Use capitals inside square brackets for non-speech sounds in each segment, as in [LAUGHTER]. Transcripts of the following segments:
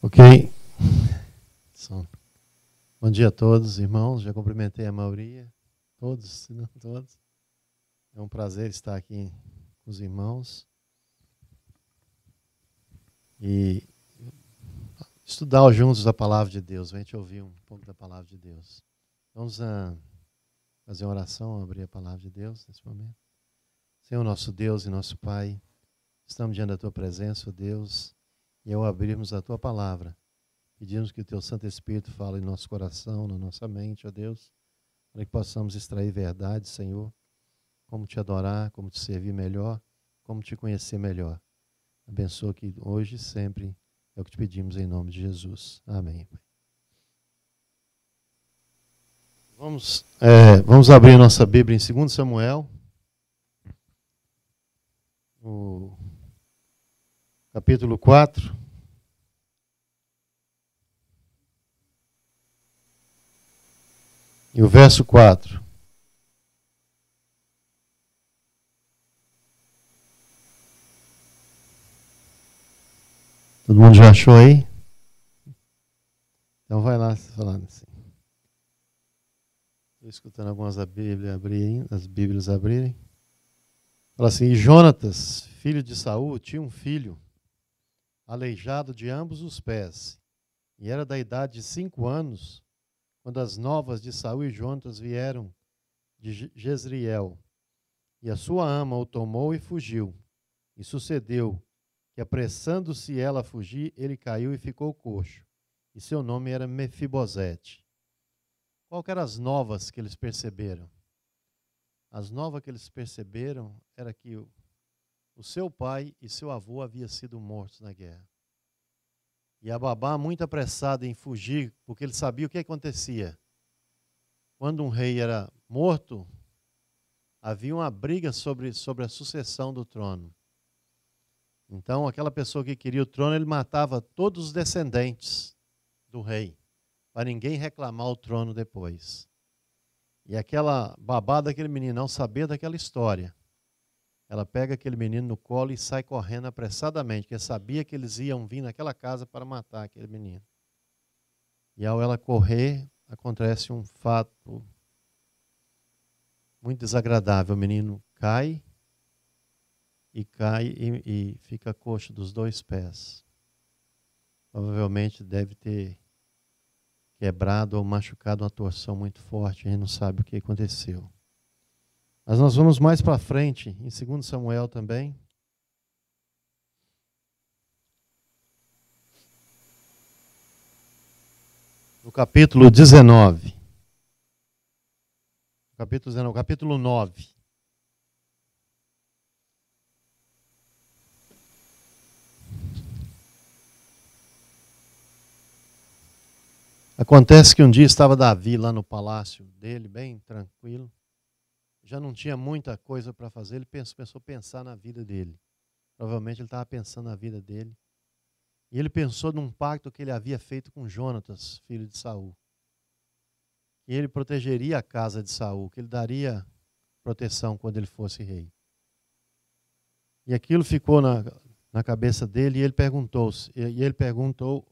Ok. Bom dia a todos, irmãos. Já cumprimentei a maioria, todos, se não todos. É um prazer estar aqui com os irmãos e estudar juntos a palavra de Deus. Vamos ouvir um pouco da palavra de Deus. Vamos ah, fazer uma oração, abrir a palavra de Deus nesse momento. Senhor, nosso Deus e nosso Pai, estamos diante da tua presença, oh Deus. E ao abrirmos a tua palavra, pedimos que o teu Santo Espírito fale em nosso coração, na nossa mente, ó Deus, para que possamos extrair verdade, Senhor, como te adorar, como te servir melhor, como te conhecer melhor. Abençoa que hoje e sempre é o que te pedimos em nome de Jesus. Amém. Vamos, é, vamos abrir nossa Bíblia em 2 Samuel, o capítulo 4. E o verso 4. Todo mundo já achou aí? Então vai lá falando assim. Estou escutando algumas da Bíblia abrirem, as Bíblias abrirem. Fala assim, e Jonatas, filho de Saul, tinha um filho, aleijado de ambos os pés, e era da idade de cinco anos, quando as novas de Saul e Jonatas vieram de Jezreel. E a sua ama o tomou e fugiu. E sucedeu que, apressando-se ela a fugir, ele caiu e ficou coxo. E seu nome era Mefibosete. Qual eram as novas que eles perceberam? As novas que eles perceberam era que o seu pai e seu avô haviam sido mortos na guerra. E a babá, muito apressada em fugir, porque ele sabia o que acontecia. Quando um rei era morto, havia uma briga sobre, sobre a sucessão do trono. Então, aquela pessoa que queria o trono, ele matava todos os descendentes do rei, para ninguém reclamar o trono depois. E aquela babá daquele menino, não sabia daquela história, ela pega aquele menino no colo e sai correndo apressadamente, porque sabia que eles iam vir naquela casa para matar aquele menino. E ao ela correr, acontece um fato muito desagradável. O menino cai e cai e, e fica coxo dos dois pés. Provavelmente deve ter quebrado ou machucado uma torção muito forte, a gente não sabe o que aconteceu. Mas nós vamos mais para frente, em 2 Samuel também. No capítulo 19. Capítulo 19, capítulo 9. Acontece que um dia estava Davi lá no palácio dele, bem tranquilo já não tinha muita coisa para fazer, ele pensou, pensou pensar na vida dele. Provavelmente ele estava pensando na vida dele. E ele pensou num pacto que ele havia feito com Jonatas, filho de Saul. E ele protegeria a casa de Saul, que ele daria proteção quando ele fosse rei. E aquilo ficou na, na cabeça dele e ele perguntou, e ele perguntou,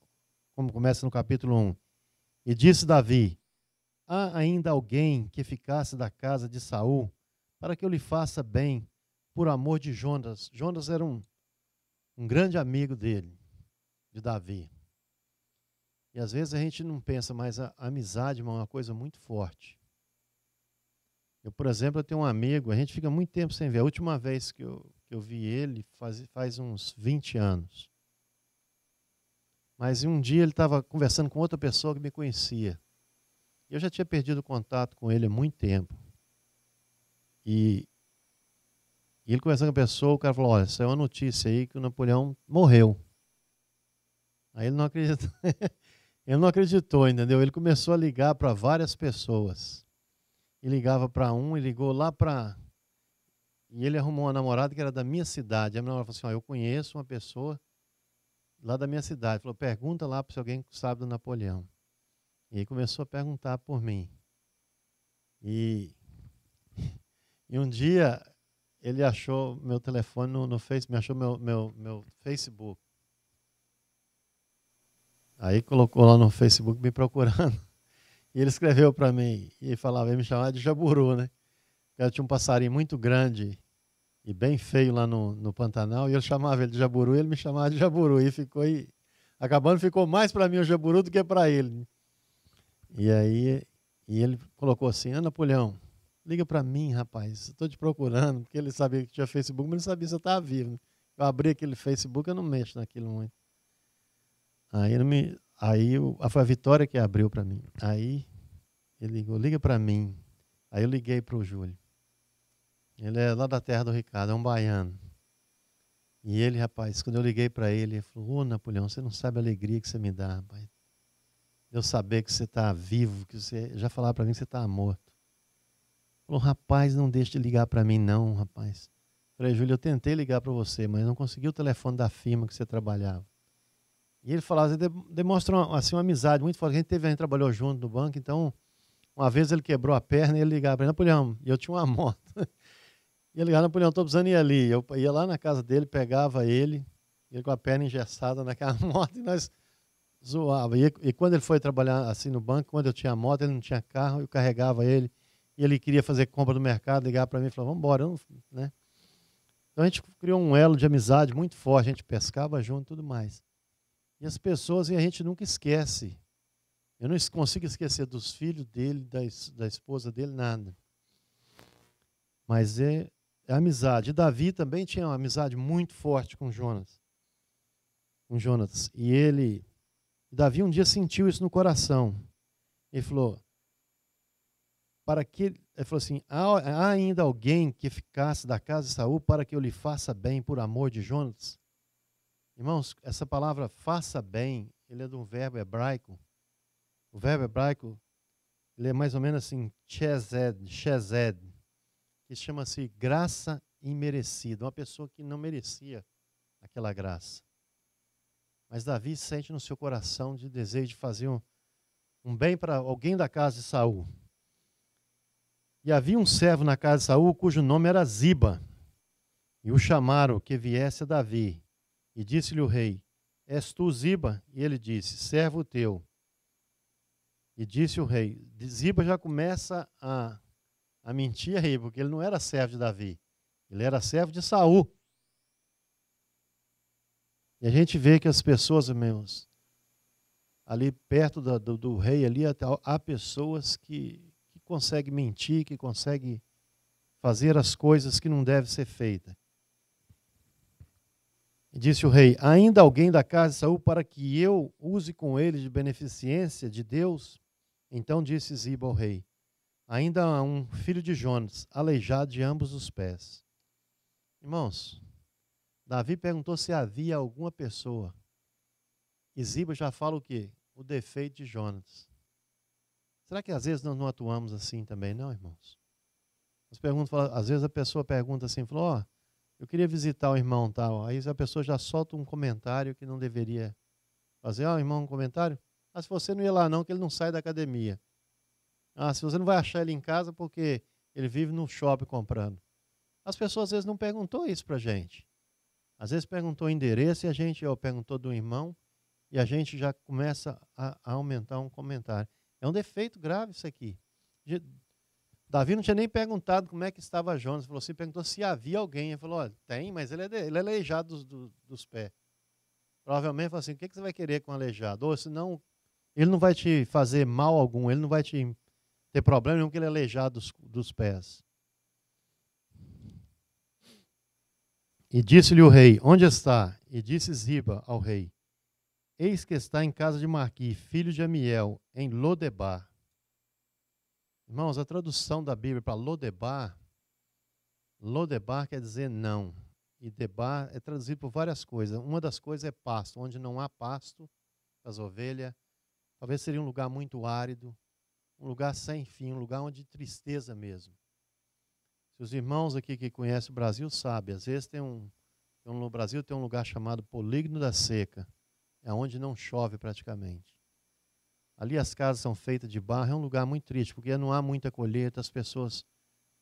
como começa no capítulo 1. E disse Davi: Há ainda alguém que ficasse da casa de Saul para que eu lhe faça bem por amor de Jonas. Jonas era um, um grande amigo dele, de Davi. E às vezes a gente não pensa, mas a amizade é uma coisa muito forte. Eu, por exemplo, eu tenho um amigo, a gente fica muito tempo sem ver. A última vez que eu, que eu vi ele faz, faz uns 20 anos. Mas um dia ele estava conversando com outra pessoa que me conhecia. Eu já tinha perdido contato com ele há muito tempo. E, e ele conversando com a pessoa, o cara falou: Olha, saiu uma notícia aí que o Napoleão morreu. Aí ele não acreditou. [LAUGHS] ele não acreditou, entendeu? Ele começou a ligar para várias pessoas. E ligava para um, e ligou lá para. E ele arrumou uma namorada que era da minha cidade. A minha namorada falou assim: oh, Eu conheço uma pessoa lá da minha cidade. Falou: Pergunta lá para se alguém sabe do Napoleão. E começou a perguntar por mim. E, [LAUGHS] e um dia ele achou meu telefone no, no Facebook, achou meu, meu, meu Facebook. Aí colocou lá no Facebook me procurando. [LAUGHS] E ele escreveu para mim e falava, ele me chamava de jaburu, né? Eu tinha um passarinho muito grande e bem feio lá no, no Pantanal, e eu chamava ele de jaburu, e ele me chamava de jaburu, e ficou e acabando ficou mais para mim o jaburu do que para ele. E aí e ele colocou assim: Ana Napoleão, liga para mim, rapaz, estou te procurando, porque ele sabia que tinha Facebook, mas ele sabia se eu estava vivo. Né? Eu abri aquele Facebook, eu não mexo naquilo muito. Aí ele me, aí eu, foi a Vitória que abriu para mim. Aí ele ligou, liga para mim. Aí eu liguei para o Júlio. Ele é lá da terra do Ricardo, é um baiano. E ele, rapaz, quando eu liguei para ele, ele falou: Ô oh, Napoleão, você não sabe a alegria que você me dá, rapaz eu saber que você está vivo, que você já falava para mim que você está morto. Falou, rapaz, não deixe de ligar para mim não, rapaz. Falei, Júlio, eu tentei ligar para você, mas não consegui o telefone da firma que você trabalhava. E ele falava, ele demonstra uma, assim, uma amizade muito forte. A gente, teve, a gente trabalhou junto no banco, então, uma vez ele quebrou a perna e ele ligava para mim, Napoleão, e eu tinha uma [LAUGHS] moto. e ele ligava, Napoleão, estou precisando ir ali. Eu ia lá na casa dele, pegava ele, ele com a perna engessada naquela [LAUGHS] moto, e nós zoava. E, e, quando ele foi trabalhar assim no banco, quando eu tinha moto, ele não tinha carro, eu carregava ele. E ele queria fazer compra no mercado, ligava para mim e falava, vamos embora, né? Então a gente criou um elo de amizade muito forte, a gente pescava junto e tudo mais. E as pessoas, e a gente nunca esquece. Eu não consigo esquecer dos filhos dele, da, da esposa dele, nada. Mas é, é amizade. E Davi também tinha uma amizade muito forte com Jonas. Com Jonas. E ele Davi um dia sentiu isso no coração. Ele falou: para que ele falou assim, há, ainda alguém que ficasse da casa de Saul para que eu lhe faça bem por amor de Jonas? Irmãos, essa palavra faça bem, ele é de um verbo hebraico. O verbo hebraico ele é mais ou menos assim, chesed, chesed, que chama-se graça imerecida, uma pessoa que não merecia aquela graça. Mas Davi sente no seu coração de desejo de fazer um, um bem para alguém da casa de Saul. E havia um servo na casa de Saul cujo nome era Ziba. E o chamaram que viesse a Davi. E disse-lhe o rei: És tu Ziba? E ele disse: Servo teu. E disse o rei: Ziba já começa a, a mentir aí, porque ele não era servo de Davi. Ele era servo de Saul a gente vê que as pessoas, irmãos, ali perto do, do, rei, ali há pessoas que, que conseguem mentir, que conseguem fazer as coisas que não devem ser feitas. disse o rei: Ainda alguém da casa de Saul para que eu use com ele de beneficência de Deus? Então disse Ziba ao rei: Ainda há um filho de Jonas, aleijado de ambos os pés. Irmãos, Davi perguntou se havia alguma pessoa. E Ziba já fala o quê? O defeito de Jonas. Será que às vezes nós não atuamos assim também, não, irmãos? As perguntas, às vezes a pessoa pergunta assim, falou, ó, oh, eu queria visitar o irmão tal. Aí a pessoa já solta um comentário que não deveria fazer. Ó, oh, irmão, um comentário? Ah, se você não ia lá não, que ele não sai da academia. Ah, se você não vai achar ele em casa porque ele vive no shopping comprando. As pessoas às vezes não perguntou isso pra gente. Às vezes perguntou o endereço e a gente, ou perguntou do irmão, e a gente já começa a, a aumentar um comentário. É um defeito grave isso aqui. De, Davi não tinha nem perguntado como é que estava Jonas. Ele falou assim, perguntou se havia alguém. Ele falou, olha, tem, mas ele é, de, ele é aleijado dos, dos pés. Provavelmente falou assim, o que, é que você vai querer com um aleijado? Ou senão, ele não vai te fazer mal algum, ele não vai te ter problema nenhum que ele é aleijado dos, dos pés. E disse-lhe o rei: Onde está? E disse Ziba ao rei: Eis que está em casa de Marqui, filho de Amiel, em Lodebar. Irmãos, a tradução da Bíblia para Lodebar, Lodebar quer dizer não. E Debar é traduzido por várias coisas. Uma das coisas é pasto, onde não há pasto para as ovelhas. Talvez seria um lugar muito árido, um lugar sem fim, um lugar onde tristeza mesmo. Se os irmãos aqui que conhecem o Brasil sabem, às vezes tem um, tem um, no Brasil tem um lugar chamado Polígono da Seca, é onde não chove praticamente. Ali as casas são feitas de barro, é um lugar muito triste, porque não há muita colheita, as pessoas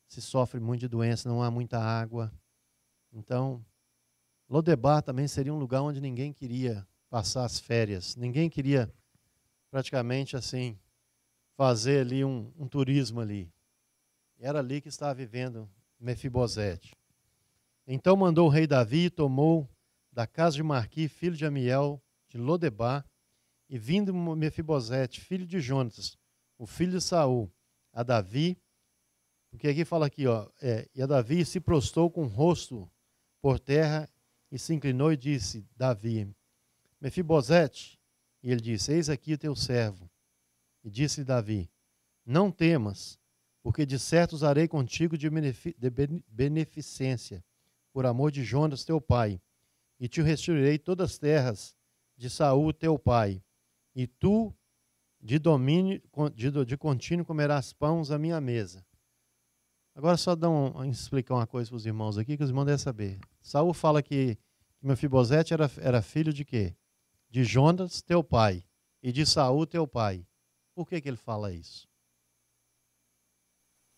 se sofrem muito de doença, não há muita água. Então, Lodebar também seria um lugar onde ninguém queria passar as férias, ninguém queria praticamente assim fazer ali um, um turismo ali. Era ali que estava vivendo Mefibosete. Então mandou o rei Davi e tomou da casa de Marqui, filho de Amiel, de Lodebar, e vindo Mefibosete, filho de Jonas, o filho de Saul, a Davi, porque aqui fala aqui, ó, é, e a Davi se prostou com o rosto por terra e se inclinou e disse, Davi, Mefibosete, e ele disse, eis aqui teu servo. E disse Davi, não temas, porque de certo usarei contigo de beneficência, por amor de Jonas teu pai, e te restituirei todas as terras de Saul teu pai, e tu de domínio de, de contínuo comerás pães à minha mesa. Agora só dá um, explicar uma coisa para os irmãos aqui que os irmãos devem saber. Saul fala que, que Mefibosete era, era filho de quê? De Jonas, teu pai, e de Saul, teu pai. Por que, que ele fala isso?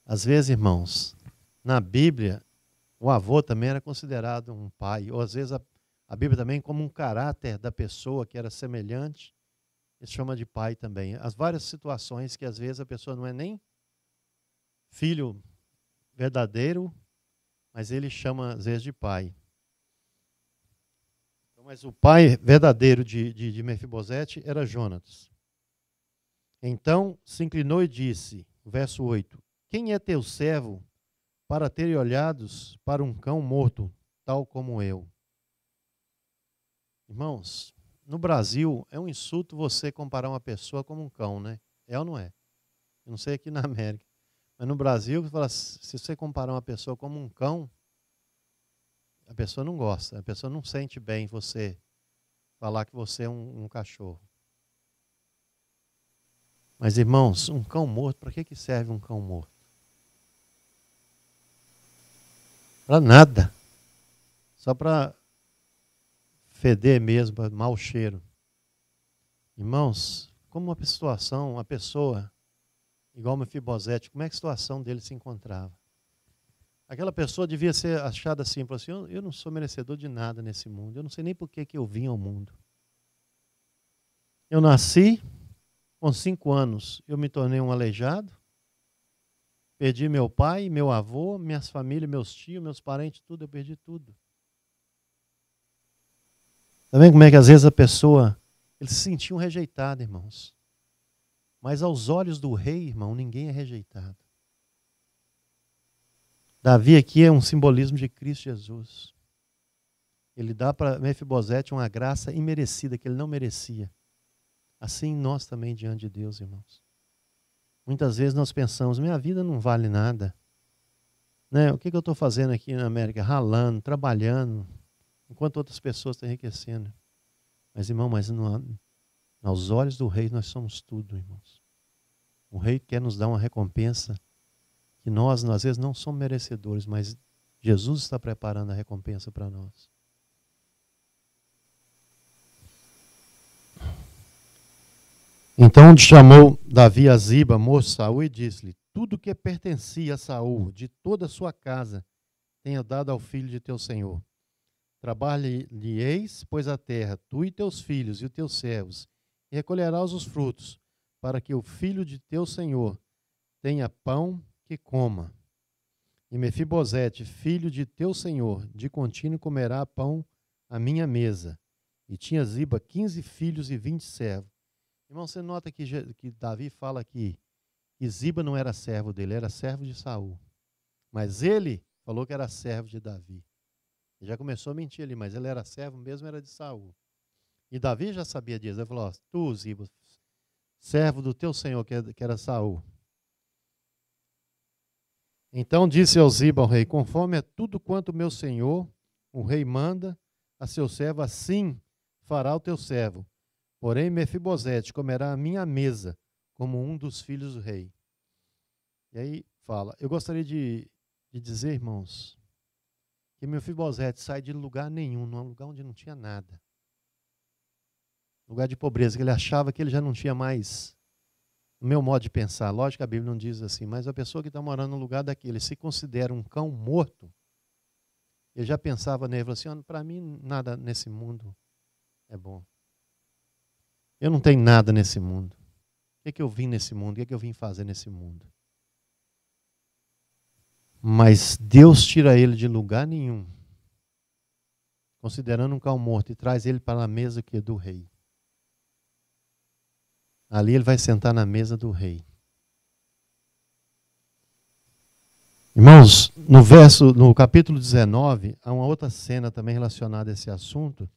Às vezes, irmãos, na Bíblia, o avô também era considerado um pai, ou às vezes a, a Bíblia também como um caráter da pessoa que era semelhante, se chama de pai também. As várias situações que às vezes a pessoa não é nem filho verdadeiro, mas ele chama às vezes de pai. Então, mas o pai verdadeiro de, de, de Mefibosete era Jonatas. Então se inclinou e disse, verso 8, quem é teu servo para ter olhados para um cão morto, tal como eu? Irmãos, no Brasil é um insulto você comparar uma pessoa como um cão, né? É ou não é? Eu não sei aqui na América. Mas no Brasil, se você comparar uma pessoa como um cão, a pessoa não gosta, a pessoa não sente bem você falar que você é um, um cachorro. Mas irmãos, um cão morto, para que, que serve um cão morto? Para nada. Só para feder mesmo, mau cheiro. Irmãos, como uma situação, uma pessoa igual uma fibosete, como é que a situação dele se encontrava? Aquela pessoa devia ser achada assim, assim eu, eu não sou merecedor de nada nesse mundo, eu não sei nem por que, que eu vim ao mundo. Eu nasci com cinco anos, eu me tornei um aleijado, Perdi meu pai, meu avô, minhas famílias, meus tios, meus parentes, tudo, eu perdi tudo. Tá vendo como é que às vezes a pessoa. Eles se sentiam rejeitados, irmãos. Mas aos olhos do rei, irmão, ninguém é rejeitado. Davi aqui é um simbolismo de Cristo Jesus. Ele dá para Mefibosete uma graça imerecida que ele não merecia. Assim nós também diante de Deus, irmãos. Muitas vezes nós pensamos, minha vida não vale nada. Né? O que, que eu estou fazendo aqui na América? Ralando, trabalhando, enquanto outras pessoas estão enriquecendo. Mas, irmão, mas não, aos olhos do rei nós somos tudo, irmãos. O rei quer nos dar uma recompensa que nós, às vezes, não somos merecedores, mas Jesus está preparando a recompensa para nós. Então chamou Davi a Ziba, moço Saul, e disse-lhe: Tudo que pertencia a Saul, de toda a sua casa, tenha dado ao filho de teu senhor. Trabalhe-lhe-eis, pois, a terra, tu e teus filhos e os teus servos, e recolherás os frutos, para que o filho de teu senhor tenha pão que coma. E Mefibosete, filho de teu senhor, de contínuo comerá pão à minha mesa. E tinha Ziba quinze filhos e vinte servos. Irmão, você nota que, que Davi fala que, que Ziba não era servo dele, era servo de Saul. Mas ele falou que era servo de Davi. Ele já começou a mentir ali, mas ele era servo mesmo, era de Saul. E Davi já sabia disso. Ele falou: Tu, Ziba, servo do teu senhor, que é, era Saul. Então disse ao Ziba, ao rei: Conforme a tudo quanto meu senhor, o rei, manda a seu servo, assim fará o teu servo. Porém, Mefibosete comerá a minha mesa como um dos filhos do rei. E aí fala: Eu gostaria de, de dizer, irmãos, que Mefibosete sai de lugar nenhum, num lugar onde não tinha nada. Lugar de pobreza, que ele achava que ele já não tinha mais. No meu modo de pensar, lógico que a Bíblia não diz assim, mas a pessoa que está morando num lugar daquele se considera um cão morto, ele já pensava nele, falou assim: para mim nada nesse mundo é bom. Eu não tenho nada nesse mundo. O que, é que eu vim nesse mundo? O que, é que eu vim fazer nesse mundo? Mas Deus tira ele de lugar nenhum, considerando um cão morto, e traz ele para a mesa que é do rei. Ali ele vai sentar na mesa do rei. Irmãos, no verso, no capítulo 19, há uma outra cena também relacionada a esse assunto,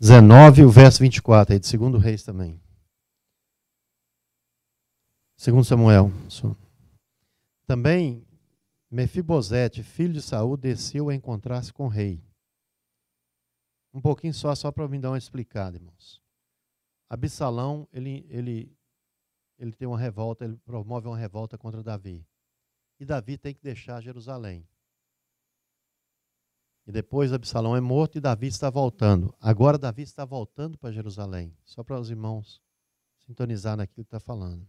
19, o verso 24, aí de segundo reis também. Segundo Samuel. Também Mefibosete, filho de Saul, desceu a encontrar-se com o rei. Um pouquinho só, só para me dar uma explicada, irmãos. Absalão, ele, ele, ele tem uma revolta, ele promove uma revolta contra Davi. E Davi tem que deixar Jerusalém. E depois Absalão é morto e Davi está voltando. Agora Davi está voltando para Jerusalém. Só para os irmãos sintonizar naquilo que está falando.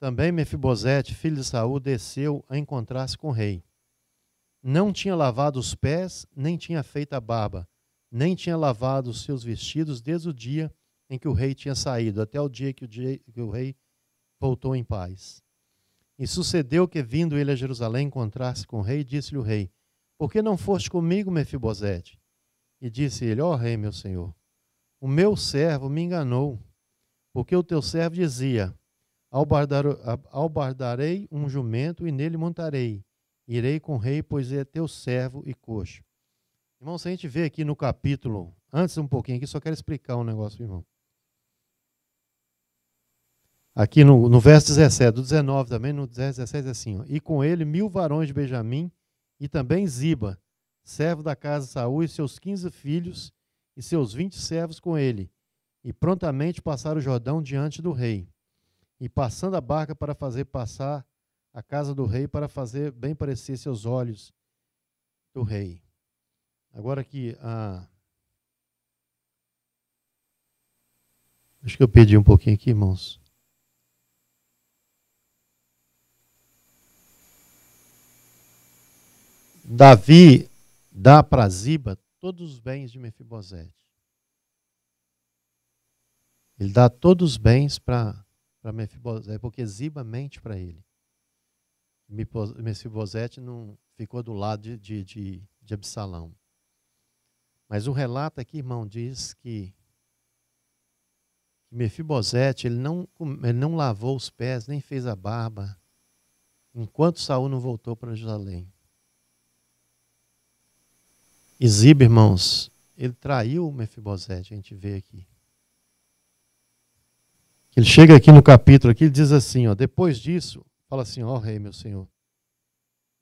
Também Mefibosete, filho de Saul, desceu a encontrar-se com o rei. Não tinha lavado os pés, nem tinha feito a barba, nem tinha lavado os seus vestidos desde o dia em que o rei tinha saído, até o dia que o, dia, que o rei voltou em paz. E sucedeu que, vindo ele a Jerusalém encontrar-se com o rei, disse-lhe o rei: por que não foste comigo, Mefibosete? E disse ele: Ó oh, rei, meu senhor, o meu servo me enganou, porque o teu servo dizia: Albardarei um jumento e nele montarei. Irei com o rei, pois é teu servo e coxo. Irmão, se a gente vê aqui no capítulo, antes um pouquinho aqui, só quero explicar um negócio, irmão. Aqui no, no verso 17, do 19 também, no 17 é assim: ó, E com ele mil varões de Benjamim e também Ziba, servo da casa de Saúl e seus quinze filhos e seus vinte servos com ele, e prontamente passaram o Jordão diante do rei. E passando a barca para fazer passar a casa do rei para fazer bem parecer seus olhos do rei. Agora que a Acho que eu perdi um pouquinho aqui, irmãos. Davi dá para Ziba todos os bens de Mefibosete. Ele dá todos os bens para Mefibosete, é porque Ziba mente para ele. Mefibosete não ficou do lado de, de, de, de Absalão. Mas o relato aqui, irmão, diz que Mefibosete ele não, ele não lavou os pés, nem fez a barba, enquanto Saul não voltou para Jerusalém. Ziba, irmãos, ele traiu Mefibosete, a gente vê aqui. Ele chega aqui no capítulo, aqui, ele diz assim, ó, depois disso, fala assim, ó rei meu senhor,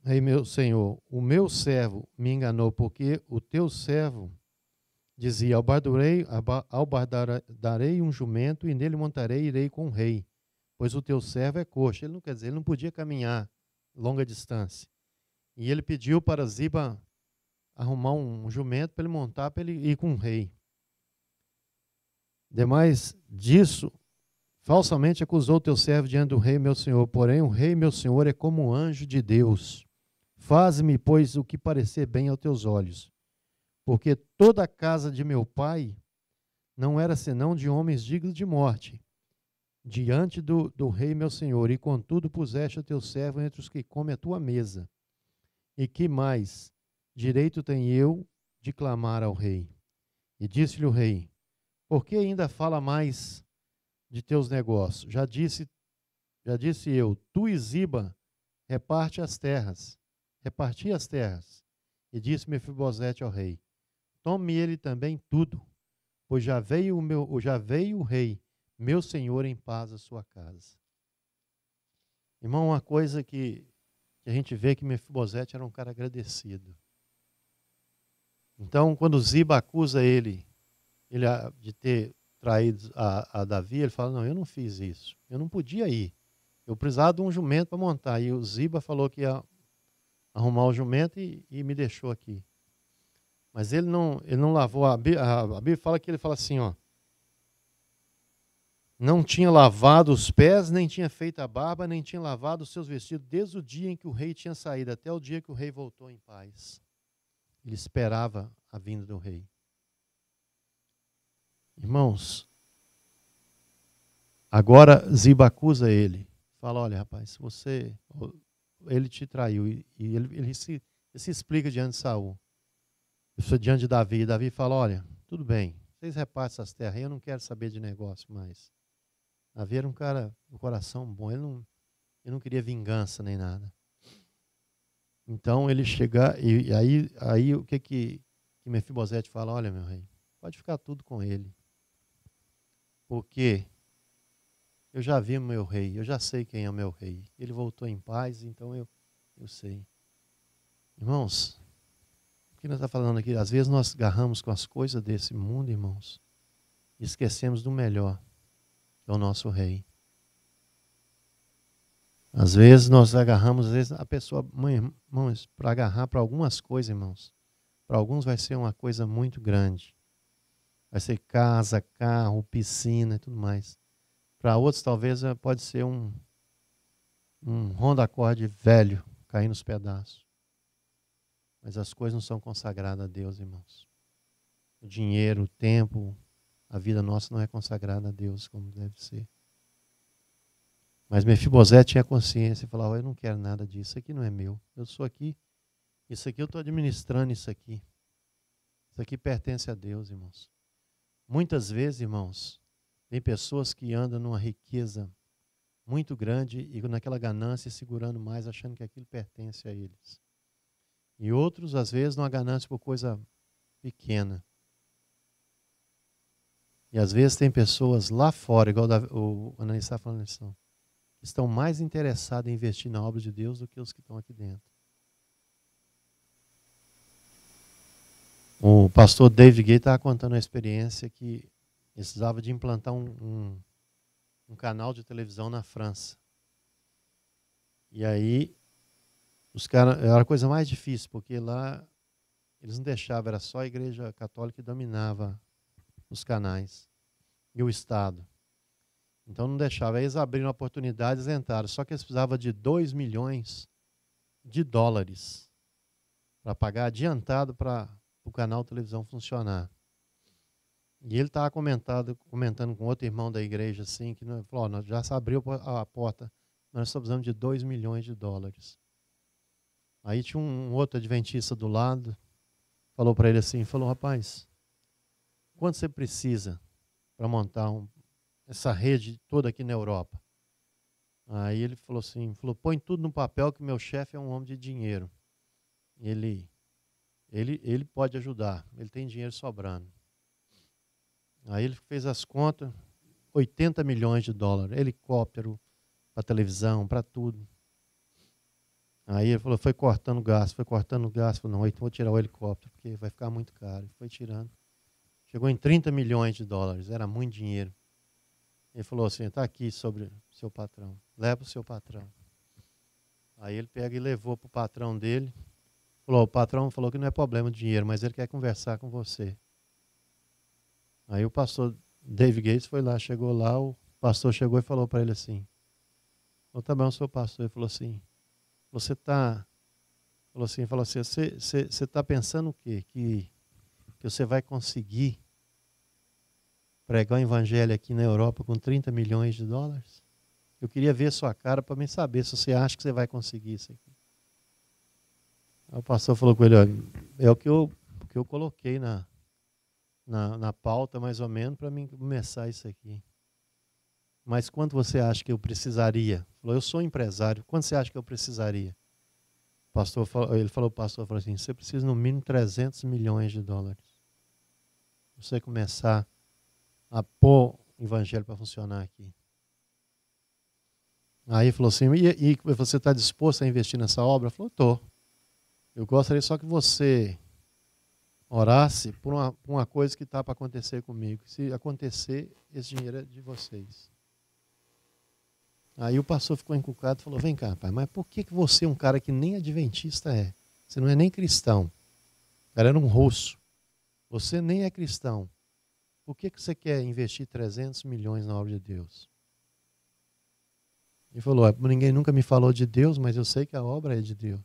rei meu senhor, o meu servo me enganou, porque o teu servo dizia, albardarei, albardarei um jumento e nele montarei e irei com o rei, pois o teu servo é coxo. Ele não quer dizer, ele não podia caminhar longa distância. E ele pediu para Ziba arrumar um jumento para ele montar, para ele ir com o rei. Demais disso, falsamente acusou teu servo diante do rei, meu senhor. Porém, o rei, meu senhor, é como um anjo de Deus. Faz-me, pois, o que parecer bem aos teus olhos. Porque toda a casa de meu pai não era senão de homens dignos de morte, diante do, do rei, meu senhor. E contudo puseste o teu servo entre os que comem a tua mesa. E que mais? direito tenho eu de clamar ao rei. E disse-lhe o rei: Por que ainda fala mais de teus negócios? Já disse, já disse eu, tu e Ziba, reparte as terras, reparti as terras. E disse Mefibosete ao rei: Tome ele também tudo, pois já veio o meu, já veio o rei, meu senhor em paz à sua casa. Irmão, uma coisa que, que a gente vê é que Mefibosete era um cara agradecido. Então, quando Ziba acusa ele, ele de ter traído a, a Davi, ele fala: Não, eu não fiz isso. Eu não podia ir. Eu precisava de um jumento para montar. E o Ziba falou que ia arrumar o jumento e, e me deixou aqui. Mas ele não, ele não lavou. A Bíblia, a Bíblia fala que ele fala assim: ó, Não tinha lavado os pés, nem tinha feito a barba, nem tinha lavado os seus vestidos, desde o dia em que o rei tinha saído até o dia que o rei voltou em paz. Ele esperava a vinda do rei. Irmãos, agora Ziba acusa ele. Fala, olha, rapaz, você. Ele te traiu. E ele, ele, se, ele se explica diante de Saul. Diante de Davi. Davi fala: olha, tudo bem, vocês repartem essas terras aí, eu não quero saber de negócio mais. Davi era um cara, um coração bom, ele não, ele não queria vingança nem nada. Então ele chegar e aí aí o que que, que Mefibosete fala, olha meu rei, pode ficar tudo com ele. Porque eu já vi meu rei, eu já sei quem é meu rei. Ele voltou em paz, então eu eu sei. Irmãos, o que nós está falando aqui, às vezes nós agarramos com as coisas desse mundo, irmãos, e esquecemos do melhor, que é o nosso rei. Às vezes nós agarramos, às vezes a pessoa, irmãos, para agarrar para algumas coisas, irmãos. Para alguns vai ser uma coisa muito grande. Vai ser casa, carro, piscina e tudo mais. Para outros talvez eh, pode ser um um Honda Accord velho caindo nos pedaços. Mas as coisas não são consagradas a Deus, irmãos. O dinheiro, o tempo, a vida nossa não é consagrada a Deus como deve ser. Mas Mefibosé tinha consciência e falava: Eu não quero nada disso, isso aqui não é meu. Eu sou aqui, isso aqui eu estou administrando, isso aqui. Isso aqui pertence a Deus, irmãos. Muitas vezes, irmãos, tem pessoas que andam numa riqueza muito grande e naquela ganância segurando mais, achando que aquilo pertence a eles. E outros, às vezes, numa ganância por coisa pequena. E às vezes tem pessoas lá fora, igual o Ana está falando, estão mais interessados em investir na obra de Deus do que os que estão aqui dentro. O pastor David Gay estava contando uma experiência que precisava de implantar um, um, um canal de televisão na França. E aí, os caras, era a coisa mais difícil, porque lá eles não deixavam, era só a igreja católica que dominava os canais e o Estado. Então não deixava. Eles abriram oportunidades e entraram. Só que eles precisavam de 2 milhões de dólares para pagar adiantado para o canal televisão funcionar. E ele estava comentando, comentando com outro irmão da igreja, assim, que falou, oh, nós já se abriu a porta, nós só precisamos de 2 milhões de dólares. Aí tinha um outro adventista do lado, falou para ele assim, falou, rapaz, quanto você precisa para montar um, essa rede toda aqui na Europa. Aí ele falou assim, falou, põe tudo no papel que meu chefe é um homem de dinheiro. Ele, ele, ele pode ajudar, ele tem dinheiro sobrando. Aí ele fez as contas, 80 milhões de dólares, helicóptero, para televisão, para tudo. Aí ele falou, foi cortando gasto, foi cortando gasto, falou, não, eu vou tirar o helicóptero, porque vai ficar muito caro. Foi tirando. Chegou em 30 milhões de dólares, era muito dinheiro. Ele falou assim: está aqui sobre seu patrão, leva o seu patrão. Aí ele pega e levou para o patrão dele. Falou: o patrão falou que não é problema de dinheiro, mas ele quer conversar com você. Aí o pastor Dave Gates foi lá, chegou lá, o pastor chegou e falou para ele assim: falou, também tá o seu pastor. Ele falou assim: você está. Falou assim, falou assim, você está pensando o quê? Que, que você vai conseguir pregar o evangelho aqui na Europa com 30 milhões de dólares? Eu queria ver sua cara para me saber se você acha que você vai conseguir isso aqui. Aí o pastor falou com ele, olha, é o que eu, o que eu coloquei na, na, na pauta, mais ou menos, para mim começar isso aqui. Mas quanto você acha que eu precisaria? Falou, eu sou empresário, quanto você acha que eu precisaria? pastor falou, ele falou, o pastor falou assim, você precisa no mínimo 300 milhões de dólares. Você começar a pôr o evangelho para funcionar aqui. Aí falou assim: e, e você está disposto a investir nessa obra? Eu estou. Eu gostaria só que você orasse por uma, por uma coisa que está para acontecer comigo. Se acontecer, esse dinheiro é de vocês. Aí o pastor ficou encucado e falou: Vem cá, pai, mas por que, que você, é um cara que nem adventista é, você não é nem cristão, o cara era um russo, você nem é cristão, por que, que você quer investir 300 milhões na obra de Deus? Ele falou: é, Ninguém nunca me falou de Deus, mas eu sei que a obra é de Deus.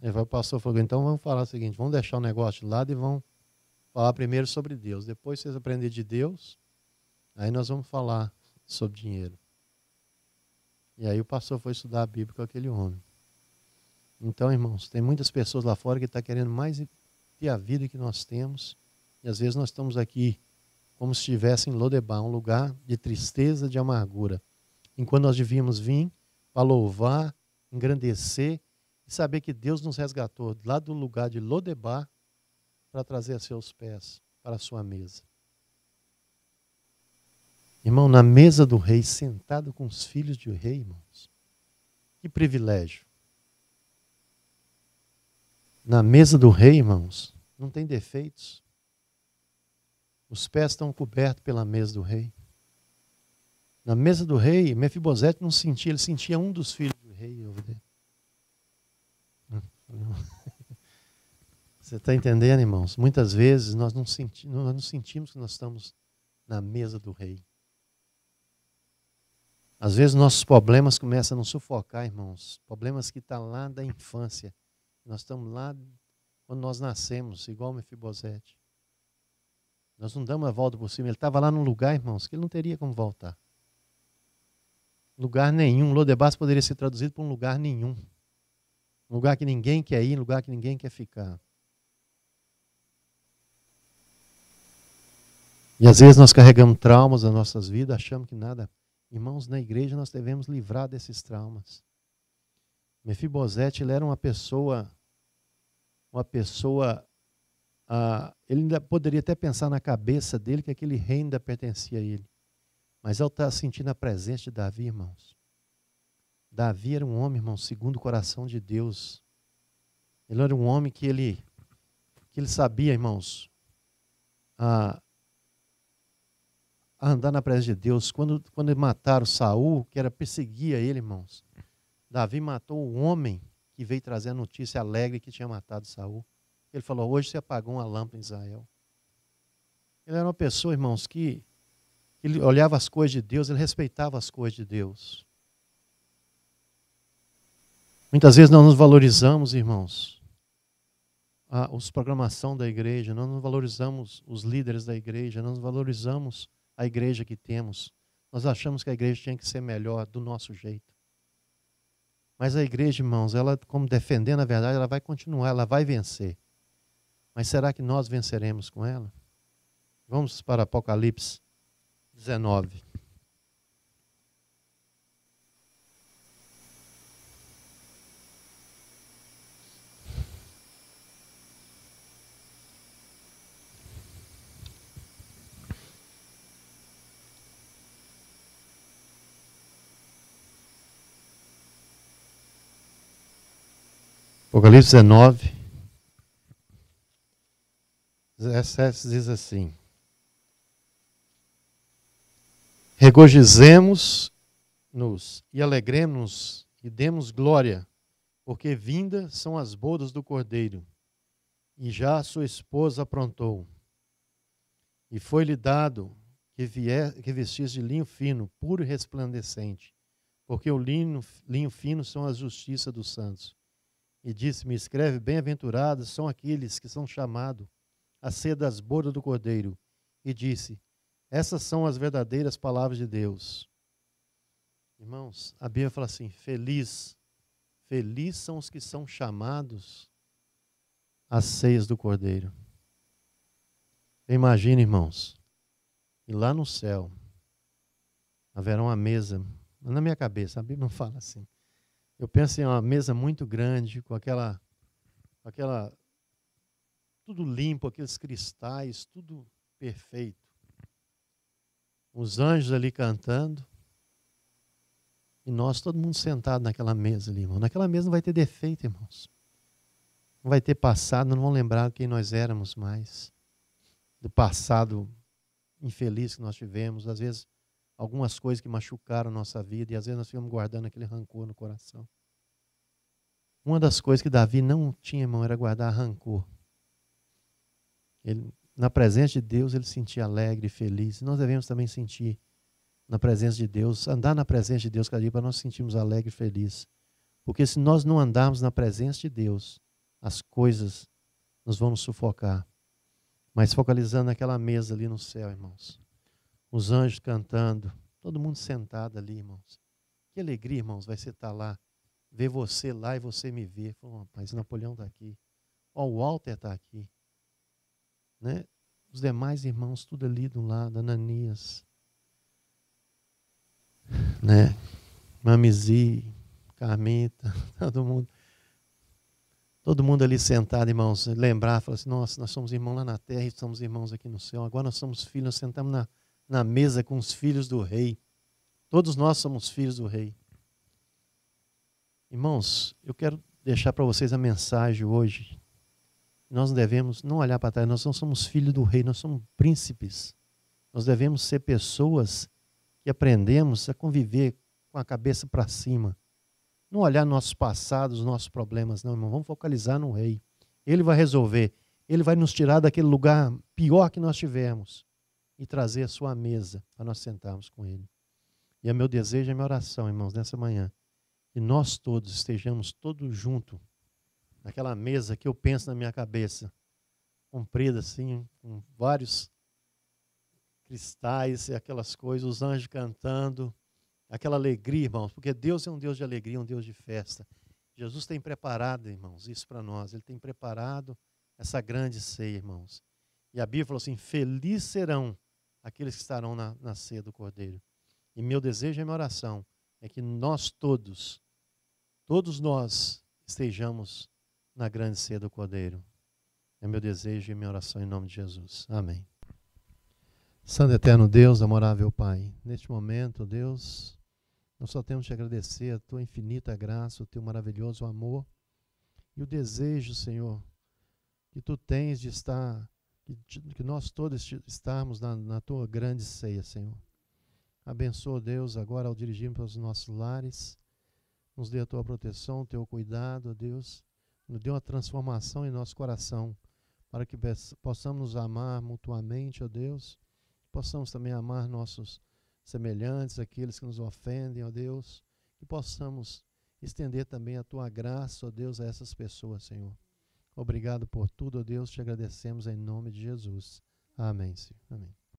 Ele vai, o pastor falou: Então vamos falar o seguinte: vamos deixar o negócio de lado e vamos falar primeiro sobre Deus. Depois vocês aprenderem de Deus, aí nós vamos falar sobre dinheiro. E aí o pastor foi estudar a Bíblia com aquele homem. Então, irmãos, tem muitas pessoas lá fora que estão tá querendo mais ter a vida que nós temos e às vezes nós estamos aqui como se estivesse em Lodebar, um lugar de tristeza, de amargura. Enquanto nós devíamos vir para louvar, engrandecer e saber que Deus nos resgatou lá do lugar de Lodebar para trazer a seus pés, para a sua mesa. Irmão, na mesa do rei, sentado com os filhos de rei, irmãos, que privilégio. Na mesa do rei, irmãos, não tem defeitos. Os pés estão cobertos pela mesa do rei. Na mesa do rei, Mefibosete não sentia, ele sentia um dos filhos do rei. Você está entendendo, irmãos? Muitas vezes nós não, senti nós não sentimos que nós estamos na mesa do rei. Às vezes nossos problemas começam a nos sufocar, irmãos. Problemas que estão tá lá da infância. Nós estamos lá quando nós nascemos, igual Mefibosete. Nós não damos a volta por cima. Ele estava lá num lugar, irmãos, que ele não teria como voltar. Lugar nenhum. Lodebas poderia ser traduzido por um lugar nenhum. Um lugar que ninguém quer ir, um lugar que ninguém quer ficar. E às vezes nós carregamos traumas nas nossas vidas, achamos que nada. Irmãos, na igreja nós devemos livrar desses traumas. Mefibosete, ele era uma pessoa, uma pessoa ah, ele ainda poderia até pensar na cabeça dele que aquele reino ainda pertencia a ele. Mas ao estar tá sentindo a presença de Davi, irmãos, Davi era um homem, irmão, segundo o coração de Deus. Ele era um homem que ele, que ele sabia, irmãos, a, a andar na presença de Deus. Quando, quando mataram Saul, que era perseguia ele, irmãos, Davi matou o homem que veio trazer a notícia alegre que tinha matado Saul. Ele falou: Hoje você apagou uma lâmpada em Israel. Ele era uma pessoa, irmãos, que ele olhava as coisas de Deus, ele respeitava as coisas de Deus. Muitas vezes não nos valorizamos, irmãos, a, os programação da igreja, não nos valorizamos os líderes da igreja, não nos valorizamos a igreja que temos. Nós achamos que a igreja tinha que ser melhor do nosso jeito. Mas a igreja, irmãos, ela, como defendendo a verdade, ela vai continuar, ela vai vencer. Mas será que nós venceremos com ela? Vamos para Apocalipse 19. Apocalipse 19, 17 diz assim: Regozijemos-nos e alegremos-nos e demos glória, porque vinda são as bodas do cordeiro, e já sua esposa aprontou. E foi-lhe dado que, que vestisse de linho fino, puro e resplandecente, porque o linho, linho fino são a justiça dos santos. E disse-me: Escreve, bem-aventurados são aqueles que são chamados a seda às do cordeiro e disse: Essas são as verdadeiras palavras de Deus. Irmãos, a Bíblia fala assim: Feliz, feliz são os que são chamados às ceias do cordeiro. Imagina, irmãos, e lá no céu haverá uma mesa. Na minha cabeça, a Bíblia não fala assim. Eu penso em uma mesa muito grande, com aquela, aquela tudo limpo, aqueles cristais, tudo perfeito. Os anjos ali cantando. E nós, todo mundo sentado naquela mesa ali, irmão. Naquela mesa não vai ter defeito, irmãos. Não vai ter passado, não vão lembrar quem nós éramos mais. Do passado infeliz que nós tivemos. Às vezes, algumas coisas que machucaram a nossa vida. E às vezes nós ficamos guardando aquele rancor no coração. Uma das coisas que Davi não tinha, irmão, era guardar rancor. Ele, na presença de Deus, ele se sentia alegre, feliz. Nós devemos também sentir na presença de Deus, andar na presença de Deus cada dia para nós sentirmos alegre e feliz. Porque se nós não andarmos na presença de Deus, as coisas nos vão nos sufocar. Mas focalizando naquela mesa ali no céu, irmãos. Os anjos cantando, todo mundo sentado ali, irmãos. Que alegria, irmãos, vai ser estar tá lá. Ver você lá e você me ver. Falou, oh, mas Napoleão está aqui. Ó, oh, o Walter está aqui né? Os demais irmãos, tudo ali do lado, Ananias, né? Mamizi, Carmita, [LAUGHS] todo mundo. Todo mundo ali sentado, irmãos, lembrar, falar assim, nossa, nós somos irmãos lá na terra e somos irmãos aqui no céu. Agora nós somos filhos, nós sentamos na, na mesa com os filhos do rei. Todos nós somos filhos do rei. Irmãos, eu quero deixar para vocês a mensagem hoje nós devemos não olhar para trás, nós não somos filhos do rei, nós somos príncipes. Nós devemos ser pessoas que aprendemos a conviver com a cabeça para cima. Não olhar nossos passados, nossos problemas, não, irmão. Vamos focalizar no rei. Ele vai resolver. Ele vai nos tirar daquele lugar pior que nós tivemos e trazer a sua mesa para nós sentarmos com ele. E é meu desejo, é minha oração, irmãos, nessa manhã, que nós todos estejamos todos juntos naquela mesa que eu penso na minha cabeça, comprida assim, com vários cristais e aquelas coisas, os anjos cantando, aquela alegria, irmãos, porque Deus é um Deus de alegria, um Deus de festa. Jesus tem preparado, irmãos, isso para nós. Ele tem preparado essa grande ceia, irmãos. E a Bíblia falou assim: Felizes serão aqueles que estarão na, na ceia do Cordeiro. E meu desejo e minha oração é que nós todos, todos nós, estejamos na grande ceia do Cordeiro. É meu desejo e minha oração em nome de Jesus. Amém. Santo eterno Deus, amorável Pai, neste momento, Deus, nós só temos que agradecer a tua infinita graça, o teu maravilhoso amor e o desejo, Senhor, que tu tens de estar, que, nós todos estarmos na, na tua grande ceia, Senhor. Abençoa, Deus, agora ao dirigirmos para os nossos lares, nos dê a tua proteção, o teu cuidado, Deus nos dê uma transformação em nosso coração, para que possamos nos amar mutuamente, ó Deus, possamos também amar nossos semelhantes, aqueles que nos ofendem, ó Deus, que possamos estender também a tua graça, ó Deus, a essas pessoas, Senhor. Obrigado por tudo, ó Deus, te agradecemos em nome de Jesus. Amém, Senhor. Amém.